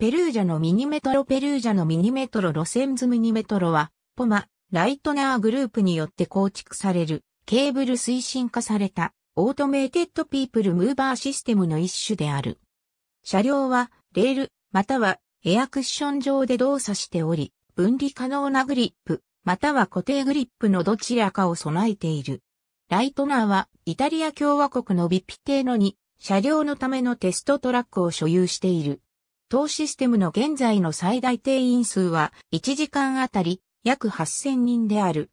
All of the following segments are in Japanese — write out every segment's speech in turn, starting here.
ペルージャのミニメトロペルージャのミニメトロ路線図ミニメトロは、ポマ、ライトナーグループによって構築される、ケーブル推進化された、オートメイテッドピープルムーバーシステムの一種である。車両は、レール、または、エアクッション上で動作しており、分離可能なグリップ、または固定グリップのどちらかを備えている。ライトナーは、イタリア共和国のビピテーノに、車両のためのテストトラックを所有している。当システムの現在の最大定員数は1時間あたり約8000人である。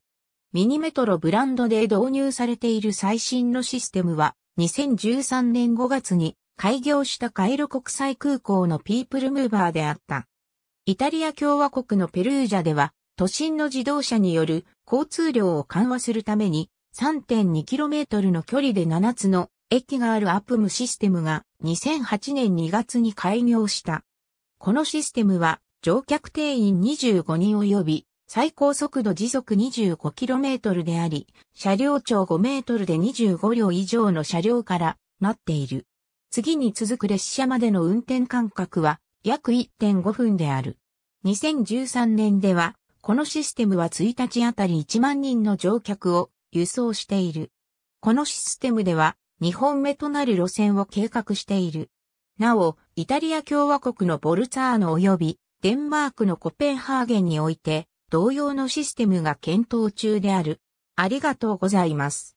ミニメトロブランドで導入されている最新のシステムは2013年5月に開業したカイロ国際空港のピープルムーバーであった。イタリア共和国のペルージャでは都心の自動車による交通量を緩和するために 3.2km の距離で7つの駅があるアップムシステムが2008年2月に開業した。このシステムは乗客定員25人及び最高速度時速 25km であり、車両長 5m で25両以上の車両からなっている。次に続く列車までの運転間隔は約1.5分である。2013年では、このシステムは1日あたり1万人の乗客を輸送している。このシステムでは、2本目となる路線を計画している。なお、イタリア共和国のボルツァーノ及びデンマークのコペンハーゲンにおいて同様のシステムが検討中である。ありがとうございます。